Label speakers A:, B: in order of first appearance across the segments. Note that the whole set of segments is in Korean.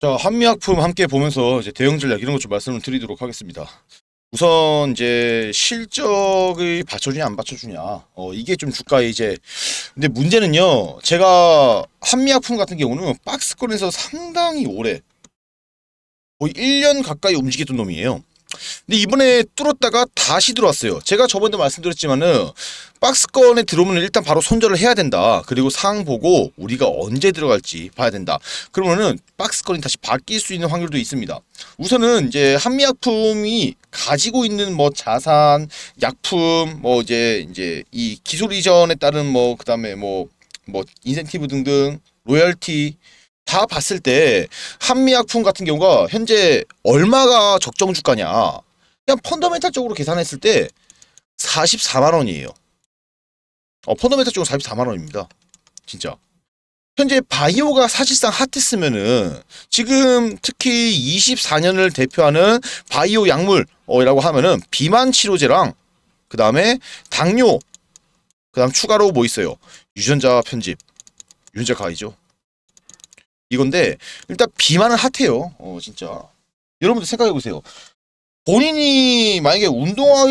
A: 자, 한미약품 함께 보면서 이제 대응 전략 이런 것 좀 말씀을 드리도록 하겠습니다. 우선 이제 실적을 받쳐주냐 안 받쳐주냐 어, 이게 좀 주가에 이제 근데 문제는요 제가 한미약품 같은 경우는 박스권에서 상당히 오래 거의 1년 가까이 움직였던 놈이에요 근데 이번에 뚫었다가 다시 들어왔어요. 제가 저번에도 말씀드렸지만은 박스권에 들어오면 일단 바로 손절을 해야 된다. 그리고 상 보고 우리가 언제 들어갈지 봐야 된다. 그러면은 박스권이 다시 바뀔 수 있는 확률도 있습니다. 우선은 이제 한미약품이 가지고 있는 뭐 자산, 약품, 뭐 이제 이제 이 기술 이전에 따른 뭐 그다음에 뭐뭐 뭐 인센티브 등등 로열티 다 봤을 때 한미약품 같은 경우가 현재 얼마가 적정 주가냐 그냥 펀더멘탈적으로 계산했을 때 44만 원이에요. 어, 펀더멘탈 쪽로 44만 원입니다. 진짜. 현재 바이오가 사실상 핫했으면은 지금 특히 24년을 대표하는 바이오 약물이라고 하면은 비만 치료제랑 그 다음에 당뇨 그 다음 추가로 뭐 있어요? 유전자 편집, 유전자 가이죠. 이건데 일단 비만은 핫해요. 어 진짜. 여러분들 생각해 보세요. 본인이 만약에 운동할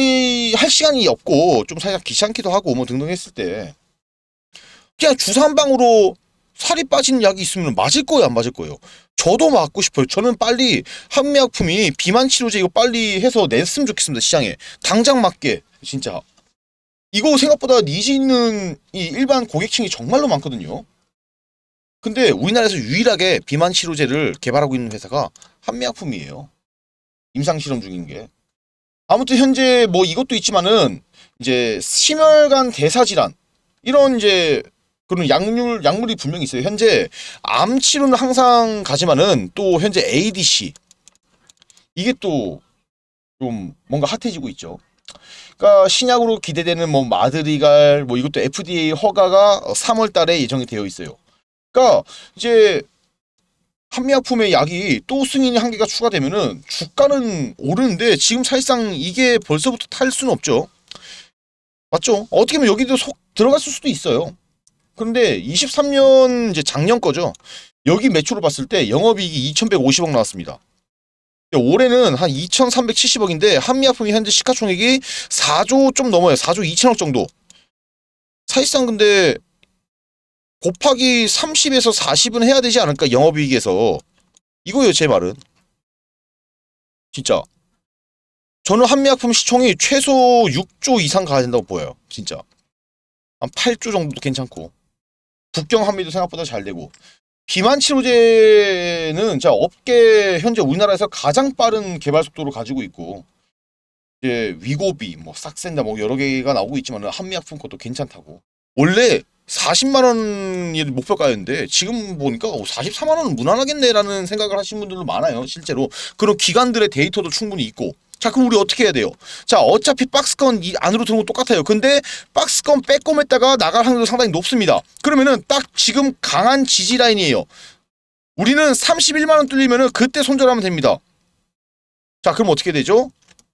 A: 시간이 없고 좀 살짝 귀찮기도 하고 뭐 등등 했을 때 그냥 주사 한 방으로 살이 빠지는 약이 있으면 맞을 거예요 안 맞을 거예요 저도 맞고 싶어요 저는 빨리 한미약품이 비만 치료제 이거 빨리 해서 냈으면 좋겠습니다 시장에 당장 맞게 진짜 이거 생각보다 니즈 있는 이 일반 고객층이 정말로 많거든요 근데 우리나라에서 유일하게 비만 치료제를 개발하고 있는 회사가 한미약품이에요. 임상실험 중인 게. 아무튼 현재 뭐 이것도 있지만은 이제 심혈관 대사질환 이런 이제 그런 약물 약물이 분명히 있어요. 현재 암 치료는 항상 가지만은 또 현재 ADC 이게 또 좀 뭔가 핫해지고 있죠. 그러니까 신약으로 기대되는 뭐 마드리갈 뭐 이것도 FDA 허가가 3월 달에 예정이 되어 있어요. 그러니까 이제 한미약품의 약이 또 승인이 한 개가 추가되면은 주가는 오르는데 지금 사실상 이게 벌써부터 탈 수는 없죠. 맞죠? 어떻게 보면 여기도 속 들어갔을 수도 있어요. 그런데 23년 이제 작년 거죠. 여기 매출을 봤을 때 영업이익이 2,150억 나왔습니다. 올해는 한 2,370억인데 한미약품이 현재 시가총액이 4조 좀 넘어요. 4조 2천억 정도. 사실상 근데 곱하기 30에서 40은 해야 되지 않을까 영업이익에서 이거예요 제 말은 진짜 저는 한미약품 시총이 최소 6조 이상 가야 된다고 보여요 진짜 한 8조 정도도 괜찮고 국경 한미도 생각보다 잘 되고 비만 치료제는 자 업계 현재 우리나라에서 가장 빠른 개발 속도를 가지고 있고 이제 위고비 뭐 싹센다 뭐 여러 개가 나오고 있지만 한미약품 것도 괜찮다고 원래 40만 원이 목표가였는데 지금 보니까 44만 원은 무난하겠네라는 생각을 하신 분들도 많아요. 실제로 그런 기관들의 데이터도 충분히 있고 자 그럼 우리 어떻게 해야 돼요? 자 어차피 박스권 이 안으로 들어온 거 똑같아요. 근데 박스권 빼꼼했다가 나갈 확률도 상당히 높습니다. 그러면은 딱 지금 강한 지지 라인이에요. 우리는 31만원 뚫리면은 그때 손절하면 됩니다. 자 그럼 어떻게 되죠?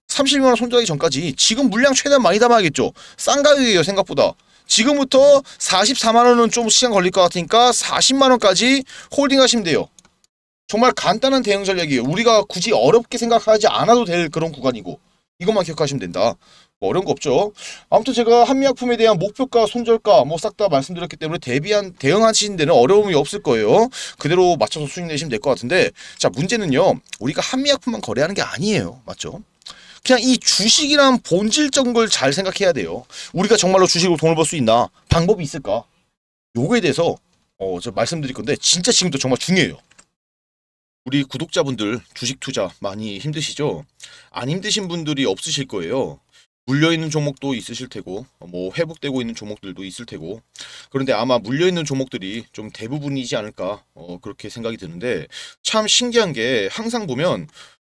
A: 31만원 손절하기 전까지 지금 물량 최대한 많이 담아야겠죠. 싼 가격이에요 생각보다. 지금부터 44만원은 좀 시간 걸릴 것 같으니까 40만원까지 홀딩하시면 돼요. 정말 간단한 대응 전략이에요. 우리가 굳이 어렵게 생각하지 않아도 될 그런 구간이고 이것만 기억하시면 된다. 뭐 어려운 거 없죠. 아무튼 제가 한미약품에 대한 목표가, 손절가 뭐 싹 다 말씀드렸기 때문에 대비한 대응하시는 데는 어려움이 없을 거예요. 그대로 맞춰서 수익 내시면 될 것 같은데 자 문제는요. 우리가 한미약품만 거래하는 게 아니에요. 맞죠? 그냥 이 주식이란 본질적인 걸 잘 생각해야 돼요. 우리가 정말로 주식으로 돈을 벌 수 있나? 방법이 있을까? 요거에 대해서 어, 저 말씀드릴 건데 진짜 지금도 정말 중요해요. 우리 구독자분들 주식 투자 많이 힘드시죠? 안 힘드신 분들이 없으실 거예요. 물려있는 종목도 있으실 테고 뭐 회복되고 있는 종목들도 있을 테고 그런데 아마 물려있는 종목들이 좀 대부분이지 않을까 어, 그렇게 생각이 드는데 참 신기한 게 항상 보면